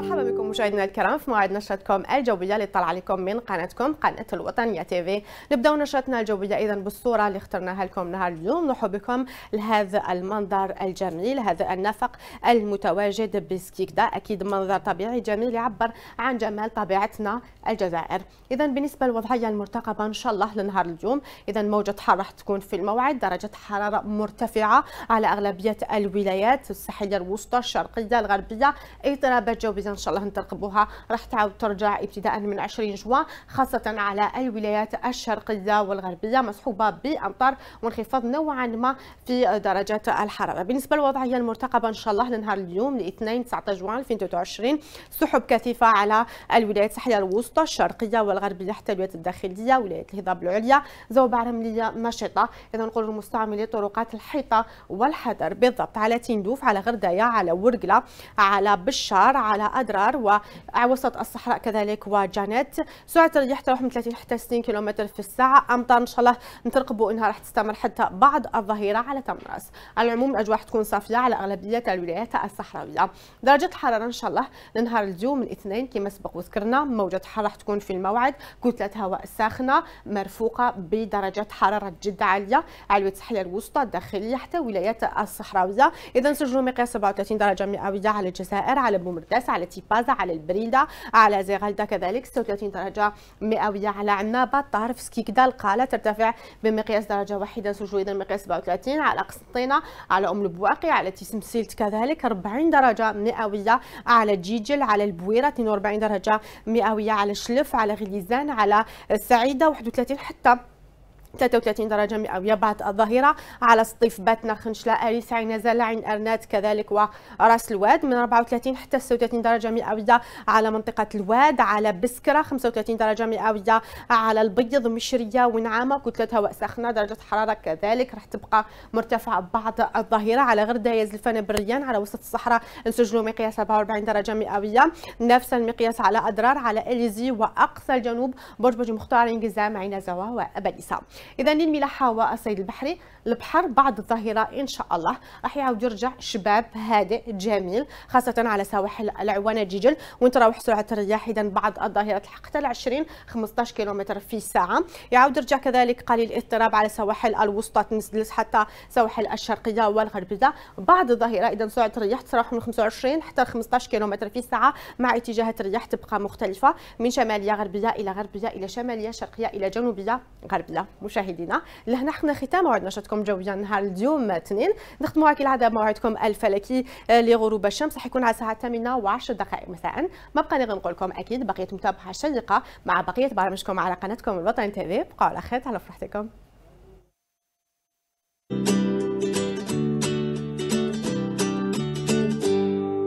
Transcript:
مرحبا بكم مشاهدينا الكرام في موعد نشرتكم الجويه اللي طلع عليكم من قناتكم قناه الوطنيه تيفي نبداو نشرتنا الجويه اذا بالصوره اللي اخترناها لكم نهار اليوم نرحب بكم لهذا المنظر الجميل هذا النفق المتواجد بسكيكدا اكيد منظر طبيعي جميل يعبر عن جمال طبيعتنا الجزائر اذا بالنسبه للوضعيه المرتقبه ان شاء الله لنهار اليوم اذا موجه حر راح تكون في الموعد درجه حراره مرتفعه على اغلبيه الولايات الساحليه الوسطى الشرقيه الغربيه اضطرابات جويه إذا إن شاء الله نترقبوها راح تعاود ترجع ابتداء من 20 جوان خاصة على الولايات الشرقية والغربية مصحوبة بأمطار وانخفاض نوعا ما في درجات الحرارة بالنسبة للوضعية المرتقبة إن شاء الله لنهار اليوم الاثنين 19 جوان 2023 سحب كثيفة على الولايات الساحلية الوسطى الشرقية والغربية حتى الولايات الداخلية ولاية الهضاب العليا زوبع رملية نشطة إذا نقول لمستعملي طرقات الحيطة والحذر بالضبط على تندوف على غردايه على ورقلة على بشار على أدرار ووسط الصحراء كذلك وجانيت سرعة الرياح تروح من 30 حتى 60 كيلومتر في الساعة أمطار إن شاء الله نترقبوا إنها راح تستمر حتى بعد الظهيرة على تمرس على العموم الأجواء تكون صافية على أغلبية الولايات الصحراوية درجة الحرارة إن شاء الله لنهار اليوم الاثنين كما سبق وذكرنا موجة راح تكون في الموعد كتلة هواء ساخنة مرفوقة بدرجة حرارة جد عالية على الساحل الوسطى الداخلية حتى ولايات الصحراوية إذا سجلوا مقياس 37 درجة مئوية على الجزائر على بومرداس على التي بازا على البريدة على زغالدا كذلك 36 درجة مئوية على عنابة طارف سكيكدا القالة ترتفع بمقياس درجة واحدة سجويدا مقياس 37 على قسطينة على أم البواقي على تيسمسيلت كذلك 40 درجة مئوية على جيجل على البويرة 42 درجة مئوية على شلف على غليزان على السعيدة 31 حتى 33 درجة مئوية بعد الظهيرة على سطيف باتنا خنشلا أريس عين عين أرنات كذلك وراس الواد من 34 حتى 36 درجة مئوية على منطقة الواد على بسكرة 35 درجة مئوية على البيض مشرية ونعامة كتلتها هواء ساخنة درجة الحرارة كذلك راح تبقى مرتفعة بعد الظهيرة على غرداية زلفان بريان على وسط الصحراء نسجلوا مقياس 44 درجة مئوية نفس المقياس على أدرار على إليزي وأقصى الجنوب برج برج مختار انجزام عين زوا وأبليسة اذا الملاحه والصيد البحري البحر بعد الظهيره ان شاء الله راح يعاود يرجع شباب هادئ جميل خاصه على سواحل العوانه جيجل ونتراوح سرعه الرياح اذا بعد الظاهره تلحق حتى ل 20 15 كيلومتر في الساعه يعاود يرجع كذلك قليل الاضطراب على سواحل الوسطى تنزلس حتى سواحل الشرقيه والغربيه بعد الظهيره اذا سرعه الرياح تتراوح من 25 حتى 15 كيلومتر في الساعه مع اتجاهات الرياح تبقى مختلفه من شماليه غربيه الى غربيه الى شماليه شرقيه الى جنوبيه غربيه مشاهدينا لهنا حنا ختام موعد شاتكم جويا نهار اليوم الاثنين نختموا كالعاده موعدكم الفلكي آه، لغروب الشمس راح يكون على الساعه 8 و10 دقائق مساء ما بقى غير نقول لكم اكيد بقيت متابعه شيقه مع بقيه برامجكم على قناتكم الوطن تي في بقوا على خير تهلاو فرحتكم